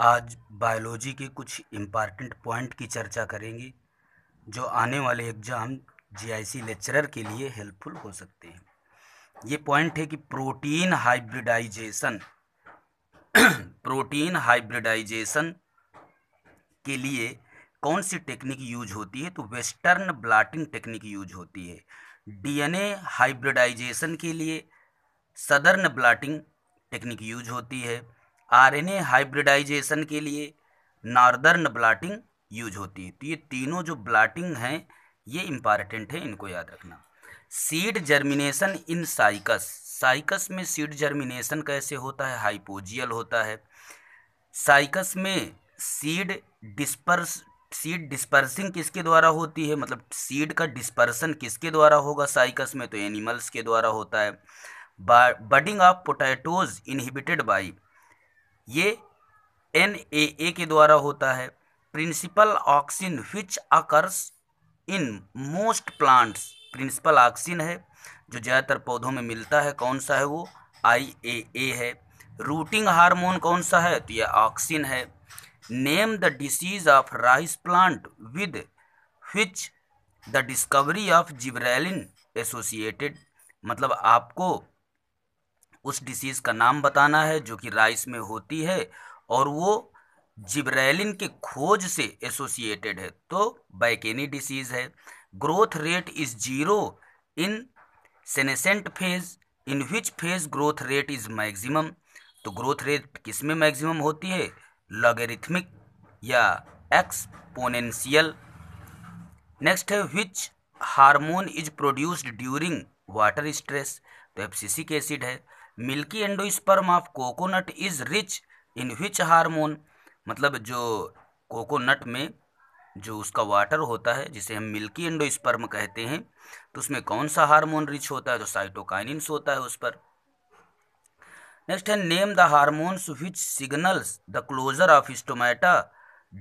आज बायोलॉजी के कुछ इम्पॉर्टेंट पॉइंट की चर्चा करेंगे जो आने वाले एग्ज़ाम जीआईसी लेक्चरर के लिए हेल्पफुल हो सकते हैं ये पॉइंट है कि प्रोटीन हाइब्रिडाइजेशन प्रोटीन हाइब्रिडाइजेशन के लिए कौन सी टेक्निक यूज होती है तो वेस्टर्न ब्लाटिंग टेक्निक यूज होती है डीएनए हाइब्रिडाइजेशन के लिए सदर्न ब्लाटिंग टेक्निक यूज होती है आरएनए हाइब्रिडाइजेशन के लिए नॉर्दर्न ब्लाटिंग यूज होती है तो ये तीनों जो ब्लाटिंग हैं ये इंपॉर्टेंट है इनको याद रखना seed germination in cycas cycas में सीड जर्मिनेशन कैसे होता है हाइपोजियल होता है साइकस में सीड डिस्पर्स सीड डिस्पर्सिंग किसके द्वारा होती है मतलब सीड का डिस्पर्सन किसके द्वारा होगा साइकस में तो एनिमल्स के द्वारा होता है budding of potatoes inhibited by ये एन ए ए के द्वारा होता है principal auxin which occurs in most plants principal auxin है जो ज़्यादातर पौधों में मिलता है कौन सा है वो आई ए ए है रूटिंग हार्मोन कौन सा है तो यह ऑक्सीन है name the disease of rice plant with which the discovery of gibberellin associated मतलब आपको उस डिसीज़ का नाम बताना है जो कि राइस में होती है और वो जिब्रैलिन के खोज से एसोसिएटेड है तो बैकेनी डिसीज़ है growth rate is zero in senescent phase in which phase growth rate is maximum तो ग्रोथ रेट किस में मैक्सिमम होती है लॉगरिथमिक या एक्सपोनेंशियल नेक्स्ट है which hormone is produced during water stress तो एफसीसिक एसिड है milky endosperm of coconut is rich in which hormone मतलब जो कोकोनट में जो उसका वाटर होता है जिसे हम मिल्की एंडोस्पर्म कहते हैं तो उसमें कौन सा हार्मोन रिच होता है तो साइटोकाइनिन्स होता है उस पर नेक्स्ट है name the hormones which signals the closure of stomata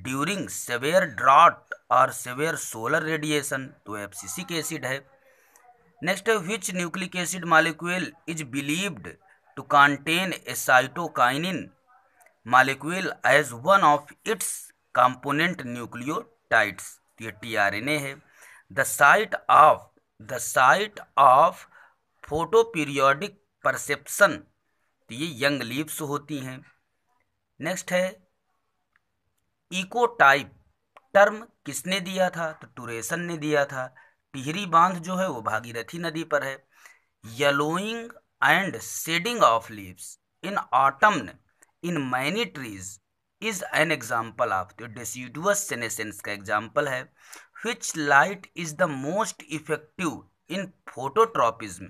during severe drought और सेवेयर सोलर रेडिएशन तो एफसीसिक एसिड है नेक्स्ट है which nucleic acid molecule is believed to contain a cytokinin molecule as one of its component nucleotides तो ये A है the site of the site of photoperiodic perception ये young leaves होती हैं next है ecotype term किसने दिया था तो टूरेसन ने दिया था टिहरी बांध जो है वो भागीरथी नदी पर है yellowing and shedding of leaves in autumn in many trees is an example of the deciduous senescence का एग्जाम्पल है which light is the most effective in phototropism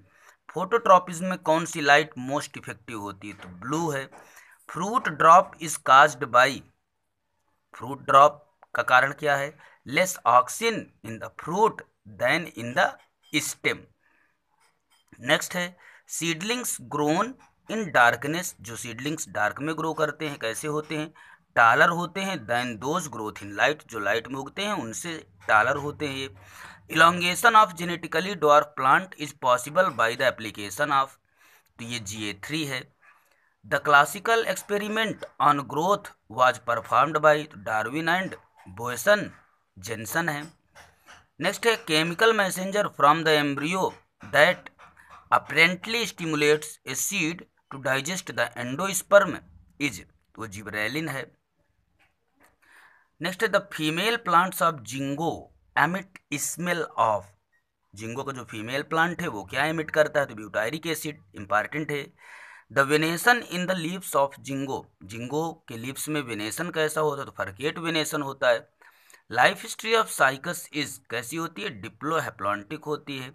phototropism में कौन सी लाइट मोस्ट इफेक्टिव होती है तो ब्लू है fruit drop is caused by fruit drop का कारण क्या है less oxygen in the fruit than in the stem next है सीडलिंग्स ग्रोन इन डार्कनेस जो सीडलिंग्स डार्क में ग्रो करते हैं कैसे होते हैं टालर होते हैं than those growth in light जो लाइट में उगते हैं उनसे टालर होते हैं ये elongation of genetically dwarf plant is possible by the application of तो ये जी ए थ्री है the classical experiment on growth was performed by Darwin and Boysen Jensen है नेक्स्ट है chemical messenger from the embryo that apparently stimulates a seed to digest the endosperm is वो gibberellin है next है the female plants of ginkgo emit smell of ginkgo का जो female plant है वो क्या एमिट करता है तो ब्यूटायरिक एसिड इंपॉर्टेंट है the venation in the leaves of ginkgo ginkgo के लीव्स में वेनेसन कैसा होता है तो फर्केट वेनेसन होता है life history of cycas is कैसी होती है डिप्लोहेप्लॉन्टिक होती है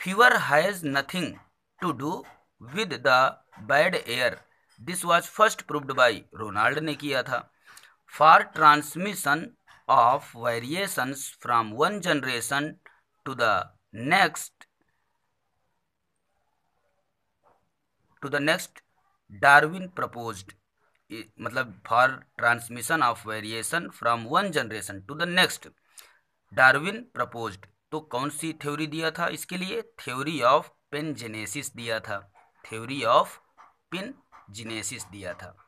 fever has nothing to do with the bad air this was first proved by Ronald ने किया था for transmission of variations from one generation to the next to the next Darwin proposed मतलब for transmission of variation from one generation to the next Darwin propose तो कौन सी theory दिया था इसके लिए थ्योरी ऑफ पेनजेनेसिस दिया था theory of pin जिनेसिस दिया था